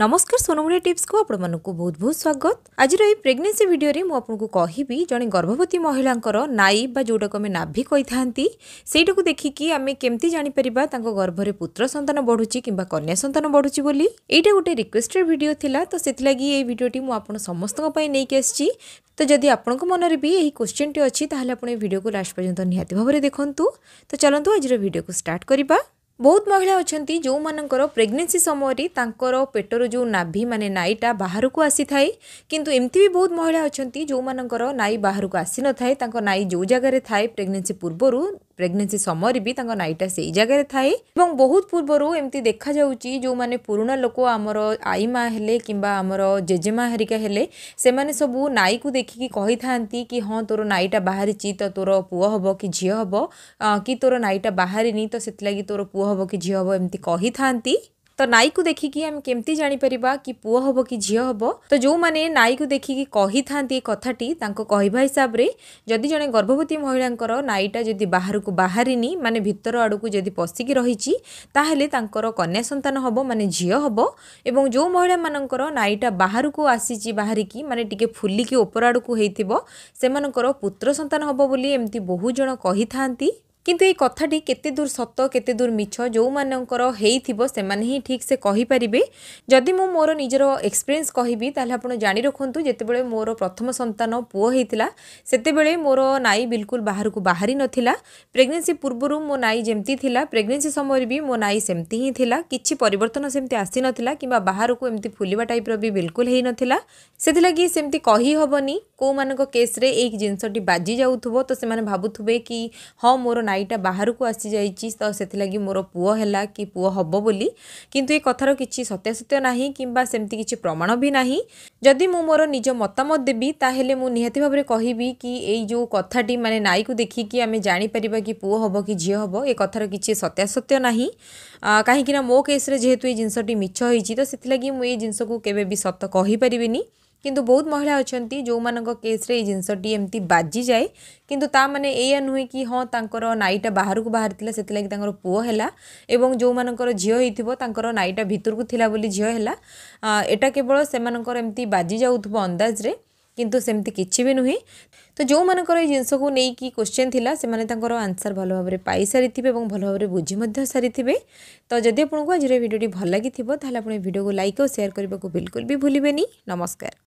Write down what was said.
ନମସ୍କାର ସୋନମୁଢ଼ି ଟିପ୍ସକୁ ଆପଣମାନଙ୍କୁ ବହୁତ ବହୁତ ସ୍ୱାଗତ ଆଜିର ଏହି ପ୍ରେଗନେନ୍ସି ଭିଡ଼ିଓରେ ମୁଁ ଆପଣଙ୍କୁ କହିବି ଜଣେ ଗର୍ଭବତୀ ମହିଳାଙ୍କର ନାଇ ବା ଯେଉଁଟାକୁ ଆମେ ନାଭି କହିଥାନ୍ତି ସେଇଟାକୁ ଦେଖିକି ଆମେ କେମିତି ଜାଣିପାରିବା ତାଙ୍କ ଗର୍ଭରେ ପୁତ୍ର ସନ୍ତାନ ବଢ଼ୁଛି କିମ୍ବା କନ୍ୟା ସନ୍ତାନ ବଢ଼ୁଛି ବୋଲି ଏଇଟା ଗୋଟେ ରିକ୍ୱେଷ୍ଟେଡ଼ ଭିଡ଼ିଓ ଥିଲା ତ ସେଥିଲାଗି ଏହି ଭିଡ଼ିଓଟି ମୁଁ ଆପଣ ସମସ୍ତଙ୍କ ପାଇଁ ନେଇକି ଆସିଛି ତ ଯଦି ଆପଣଙ୍କ ମନରେ ବି ଏହି କ୍ୱେଶ୍ଚିନ୍ଟି ଅଛି ତାହେଲେ ଆପଣ ଏ ଭିଡ଼ିଓକୁ ଲାଷ୍ଟ ପର୍ଯ୍ୟନ୍ତ ନିହାତି ଭାବରେ ଦେଖନ୍ତୁ ତ ଚାଲନ୍ତୁ ଆଜିର ଭିଡ଼ିଓକୁ ଷ୍ଟାର୍ଟ କରିବା ବହୁତ ମହିଳା ଅଛନ୍ତି ଯେଉଁମାନଙ୍କର ପ୍ରେଗନେନ୍ସି ସମୟରେ ତାଙ୍କର ପେଟରୁ ଯେଉଁ ନାଭି ମାନେ ନାଇଟା ବାହାରକୁ ଆସିଥାଏ କିନ୍ତୁ ଏମିତି ବି ବହୁତ ମହିଳା ଅଛନ୍ତି ଯେଉଁମାନଙ୍କର ନାଇ ବାହାରକୁ ଆସିନଥାଏ ତାଙ୍କ ନାଇ ଯେଉଁ ଜାଗାରେ ଥାଏ ପ୍ରେଗନେନ୍ସି ପୂର୍ବରୁ प्रेगनेसी समय भी नाईटा से जगह थाए बहुत पूर्व एमती देखा जाऊँगी जो मैंने पुराणा लोक आमर आईमा हेले कि आमर जेजेमा हरिका हेले से सब नाई को देखिक कही था कि हाँ तोर नाईटा बाहरी तो तोर पुह हम कि झील हम कि तोर नाईटा बाहरी तो से लगी तोर पुह हम कि झी हम एमती था ତ ନାଈକୁ ଦେଖିକି ଆମେ କେମିତି ଜାଣିପାରିବା କି ପୁଅ ହେବ କି ଝିଅ ହେବ ତ ଯେଉଁମାନେ ନାଈକୁ ଦେଖିକି କହିଥାନ୍ତି ଏ କଥାଟି ତାଙ୍କ କହିବା ହିସାବରେ ଯଦି ଜଣେ ଗର୍ଭବତୀ ମହିଳାଙ୍କର ନାଈଟା ଯଦି ବାହାରକୁ ବାହାରିନି ମାନେ ଭିତର ଆଡ଼କୁ ଯଦି ପଶିକି ରହିଛି ତାହେଲେ ତାଙ୍କର କନ୍ୟା ସନ୍ତାନ ହେବ ମାନେ ଝିଅ ହେବ ଏବଂ ଯେଉଁ ମହିଳାମାନଙ୍କର ନାଈଟା ବାହାରକୁ ଆସିଛି ବାହାରିକି ମାନେ ଟିକେ ଫୁଲିକି ଉପର ଆଡ଼କୁ ହେଇଥିବ ସେମାନଙ୍କର ପୁତ୍ର ସନ୍ତାନ ହେବ ବୋଲି ଏମିତି ବହୁ ଜଣ କହିଥାନ୍ତି কিন্তু এই কথাটি କେତେ ଦୂର ସତ କେତେ ଦୂର ମିଛ ଯେଉଁମାନଙ୍କର ହେଇଥିବ ସେମାନେ ହିଁ ଠିକ୍ ସେ କହିପାରିବେ ଯଦି ମୁଁ ମୋର ନିଜର ଏକ୍ସପିରିଏନ୍ସ କହିବି ତାହେଲେ ଆପଣ ଜାଣି ରଖନ୍ତୁ ଯେତେବେଳେ ମୋର ପ୍ରଥମ ସନ୍ତାନ ପୁଅ ହେଇଥିଲା ସେତେବେଳେ ମୋର ନାଇ ବିଲକୁଲ ବାହାରକୁ ବାହାରି ନଥିଲା ପ୍ରେଗନେନ୍ସି ପୂର୍ବରୁ ମୋ ନାଇ ଯେମିତି ଥିଲା ପ୍ରେଗନେନ୍ସି ସମୟରେ ବି ମୋ ନାଇ ସେମିତି ହିଁ ଥିଲା କିଛି ପରିବର୍ତ୍ତନ ସେମିତି ଆସିନଥିଲା କିମ୍ବା ବାହାରକୁ ଏମିତି ଫୁଲିବା ଟାଇପ୍ର ବି ବିଲକୁଲ ହେଇନଥିଲା ସେଥିଲାଗି ସେମିତି କହିହେବନି କେଉଁମାନଙ୍କ କେସ୍ରେ ଏଇ ଜିନିଷଟି ବାଜି ଯାଉଥିବ ତ ସେମାନେ ଭାବୁଥିବେ କି ହଁ ମୋର ନାଇ আইটা বাহিরକୁ ASCII যাইছি তো সেটি লাগি মোর পুয়া হেলা কি পুয়া হব বলি কিন্তু এই কথার কিছি সত্য সত্য নাহি কিবা সেটি কিছি প্রমাণও ভি নাহি যদি মু মোর নিজ মতমত দেবি তাহলে মু নিহতি ভাবে কইবি কি এই যে কথাটি মানে নাই কো দেখি কি আমি জানি পারিবা কি পুয়া হব কি জিও হব এই কথার কিছি সত্য সত্য নাহি काही কি না মো কেসরে যেহেতু এই জিনসটি মিছ হয় জি তো সেটি লাগি মু এই জিনসକୁ কেবেও বি সত্য কই পারিবি নি କିନ୍ତୁ ବହୁତ ମହିଳା ଅଛନ୍ତି ଯେଉଁମାନଙ୍କ କେସ୍ରେ ଏଇ ଜିନିଷଟି ଏମିତି ବାଜିଯାଏ କିନ୍ତୁ ତା ମାନେ ଏଇଆ ନୁହେଁ କି ହଁ ତାଙ୍କର ନାଇଟା ବାହାରକୁ ବାହାରିଥିଲା ସେଥିଲାଗି ତାଙ୍କର ପୁଅ ହେଲା ଏବଂ ଯେଉଁମାନଙ୍କର ଝିଅ ହେଇଥିବ ତାଙ୍କର ନାଇଟା ଭିତରକୁ ଥିଲା ବୋଲି ଝିଅ ହେଲା ଏଇଟା କେବଳ ସେମାନଙ୍କର ଏମିତି ବାଜି ଯାଉଥିବ ଅନ୍ଦାଜରେ କିନ୍ତୁ ସେମିତି କିଛି ବି ନୁହେଁ ତ ଯେଉଁମାନଙ୍କର ଏଇ ଜିନିଷକୁ ନେଇକି କୋଶ୍ଚେନ୍ ଥିଲା ସେମାନେ ତାଙ୍କର ଆନ୍ସର୍ ଭଲ ଭାବରେ ପାଇସାରିଥିବେ ଏବଂ ଭଲ ଭାବରେ ବୁଝି ମଧ୍ୟ ସାରିଥିବେ ତ ଯଦି ଆପଣଙ୍କୁ ଆଜିର ଭିଡ଼ିଓଟି ଭଲ ଲାଗିଥିବ ତାହେଲେ ଆପଣ ଏ ଭିଡ଼ିଓକୁ ଲାଇକ୍ ଆଉ ସେୟାର କରିବାକୁ ବିଲକୁଲ ବି ଭୁଲିବେନି ନମସ୍କାର